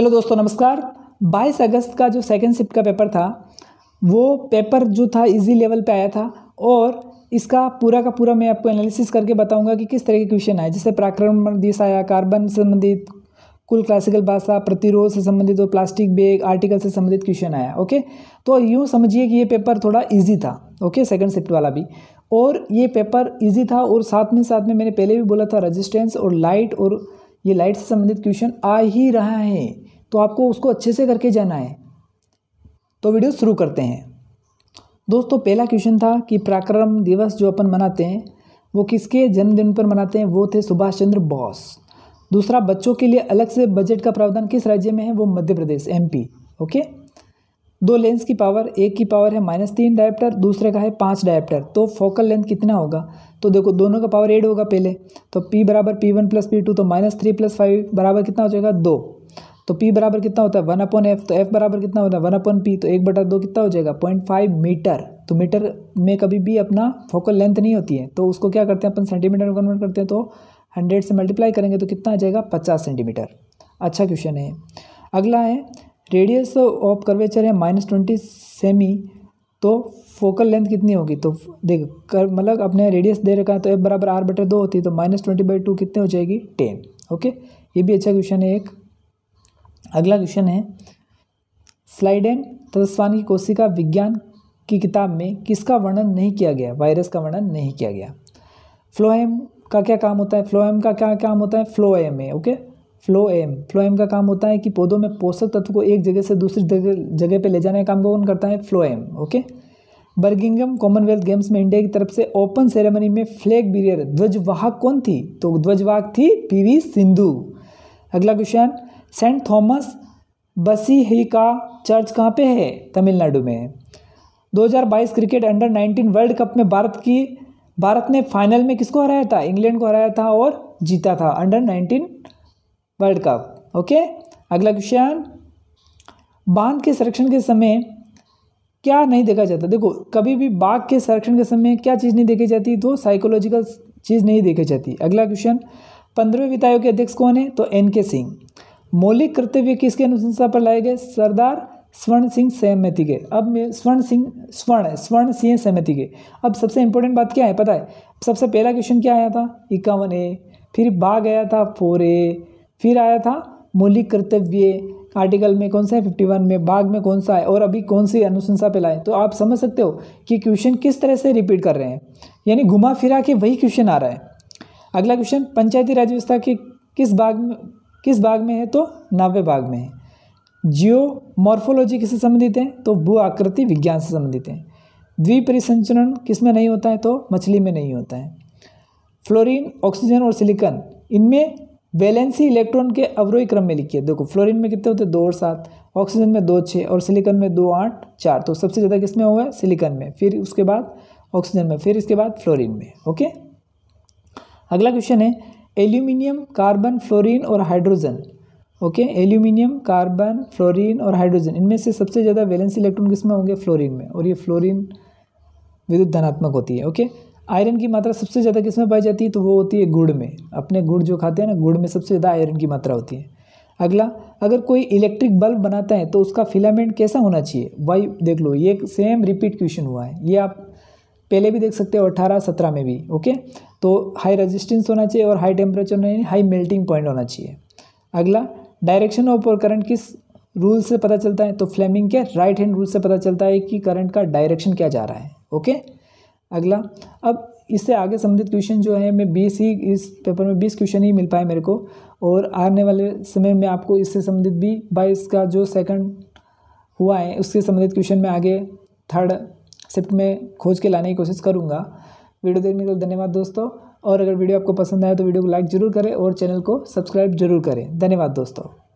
hello दोस्तों नमस्कार 22 अगस्त का जो सेकंड शिफ्ट का पेपर था वो पेपर जो था इजी लेवल पे आया था और इसका पूरा का पूरा मैं आपको एनालिसिस करके बताऊंगा कि किस तरह के क्वेश्चन आए जैसे प्राक्रमण दिवस आया कार्बन से संबंधित कुल क्लासिकल भाषा प्रतिरोध से संबंधित और प्लास्टिक बैग आर्टिकल से संबंधित क्वेश्चन आया ओके तो यूँ समझिए कि ये पेपर थोड़ा ईजी था ओके सेकेंड शिफ्ट वाला भी और ये पेपर इजी था और साथ में साथ में मैंने पहले भी बोला था रजिस्टेंस और लाइट और ये लाइट से संबंधित क्वेश्चन आ ही रहा है तो आपको उसको अच्छे से करके जाना है तो वीडियो शुरू करते हैं दोस्तों पहला क्वेश्चन था कि पराक्रम दिवस जो अपन मनाते हैं वो किसके जन्मदिन पर मनाते हैं वो थे सुभाष चंद्र बोस दूसरा बच्चों के लिए अलग से बजट का प्रावधान किस राज्य में है वो मध्य प्रदेश एमपी ओके दो लेंस की पावर एक की पावर है माइनस तीन डायप्टर दूसरे का है पाँच डायप्टर तो फोकल लेंथ कितना होगा तो देखो दोनों का पावर एड होगा पहले तो पी बराबर P one plus P two तो माइनस थ्री प्लस फाइव बराबर कितना हो जाएगा दो तो पी बराबर कितना होता है वन अपॉन एफ तो एफ बराबर कितना होता है वन अपॉन पी तो एक बटा दो कितना हो जाएगा पॉइंट फाइव मीटर तो मीटर में कभी भी अपना फोकल लेंथ नहीं होती है तो उसको क्या करते हैं अपन सेंटीमीटर में कन्वर्ट करते हैं तो हंड्रेड से मल्टीप्लाई करेंगे तो कितना आ जाएगा पचास सेंटीमीटर अच्छा क्वेश्चन है अगला है रेडियस ऑफ कर्वेचर है माइनस ट्वेंटी सेमी तो फोकल लेंथ कितनी होगी तो देख कर मतलब अपने रेडियस दे रखा है तो एफ बराबर आर बटर दो होती है तो माइनस ट्वेंटी बाई टू कितने हो जाएगी टेन ओके ये भी अच्छा क्वेश्चन है एक अगला क्वेश्चन है स्लाइडेन तलस्वान की कोशिका विज्ञान की किताब में किसका वर्णन नहीं किया गया वायरस का वर्णन नहीं किया गया फ्लोएम का क्या काम होता है फ्लोएम का क्या काम होता है फ्लोएम है ओके फ्लोएम फ्लोएम का काम होता है कि पौधों में पोषक तत्व को एक जगह से दूसरी जगह पर ले जाने का काम कौन करता है phloem okay Birmingham Commonwealth Games में इंडिया की तरफ से ओपन सेरेमनी में फ्लैग बिरियर ध्वजवाहक कौन थी तो ध्वजवाहक थी पीवी सिंधु अगला क्वेश्चन सेंट थॉमस बसी ही का चर्च कहाँ पे है तमिलनाडु में है 2022 क्रिकेट अंडर 19 वर्ल्ड कप में भारत की भारत ने फाइनल में किसको हराया था इंग्लैंड को हराया था और जीता था अंडर 19 वर्ल्ड कप ओके अगला क्वेश्चन बांध के संरक्षण के समय क्या नहीं देखा जाता देखो कभी भी बाघ के संरक्षण के समय क्या चीज़ नहीं देखी जाती तो साइकोलॉजिकल चीज़ नहीं देखी जाती अगला क्वेश्चन पंद्रहवें वित्त आयोग के अध्यक्ष कौन है तो एन के सिंह मौलिक कर्तव्य किसके अनुशंसा पर लाए गए सरदार स्वर्ण सिंह सहमति के अब स्वर्ण सिंह स्वर्ण स्वर्ण सिंह सहमति के अब सबसे इंपॉर्टेंट बात क्या है पता है सबसे पहला क्वेश्चन क्या आया था इक्यावन ए फिर बाघ आया था फोर ए फिर आया था मौलिक कर्तव्य आर्टिकल में कौन सा है फिफ्टी वन में बाघ में कौन सा है और अभी कौन सी अनुशंसा पे लाए तो आप समझ सकते हो कि क्वेश्चन किस तरह से रिपीट कर रहे हैं यानी घुमा फिरा के वही क्वेश्चन आ रहा है अगला क्वेश्चन पंचायती राज व्यवस्था के किस भाग में किस भाग में है तो नवे भाग में है जियो मॉर्फोलॉजी किससे संबंधित है तो भू आकृति विज्ञान से संबंधित है द्विपरिसंचरण किस में नहीं होता है तो मछली में नहीं होता है फ्लोरीन ऑक्सीजन और सिलिकन इनमें वैलेंसी इलेक्ट्रॉन के अवरोही क्रम में लिखिए देखो फ्लोरीन में कितने होते हैं दो और सात ऑक्सीजन में दो छः और सिलिकन में दो आठ चार तो सबसे ज़्यादा किस में हुआ है सिलिकन में फिर उसके बाद ऑक्सीजन में फिर इसके बाद फ्लोरीन में ओके अगला क्वेश्चन है एल्यूमिनियम कार्बन फ्लोरीन और hydrogen okay aluminium carbon fluorine और हाइड्रोजन इनमें से सबसे ज़्यादा वैलेंस इलेक्ट्रॉन किसमें होंगे फ्लोरीन में और ये फ्लोरीन विद्युत धनात्मक होती है ओके आयरन की मात्रा सबसे ज़्यादा किसमें पाई जाती है तो वो होती है गुड़ में अपने गुड़ जो खाते हैं ना गुड़ में सबसे ज़्यादा आयरन की मात्रा होती है अगला अगर कोई इलेक्ट्रिक बल्ब बनाता है तो उसका फिलामेंट कैसा होना चाहिए वाई देख लो ये सेम रिपीट क्वेश्चन हुआ है ये आप पहले भी देख सकते हो अट्ठारह सत्रह में भी ओके तो हाई रेजिस्टेंस होना चाहिए और हाई टेम्परेचर नहीं हाई मेल्टिंग पॉइंट होना चाहिए अगला डायरेक्शन ऑफ और करंट किस रूल से पता चलता है तो फ्लेमिंग के राइट हैंड रूल से पता चलता है कि करंट का डायरेक्शन क्या जा रहा है ओके अगला अब इससे आगे संबंधित क्वेश्चन जो है मैं बीस ही इस पेपर में बीस क्वेश्चन ही मिल पाए मेरे को और आने वाले समय में आपको इससे संबंधित भी बाईस का जो सेकंड हुआ है उसके संबंधित क्वेश्चन में आगे थर्ड शिफ्ट में खोज के लाने की कोशिश करूँगा वीडियो देखने के लिए धन्यवाद दोस्तों और अगर वीडियो आपको पसंद आए तो वीडियो को लाइक ज़रूर करें और चैनल को सब्सक्राइब जरूर करें धन्यवाद दोस्तों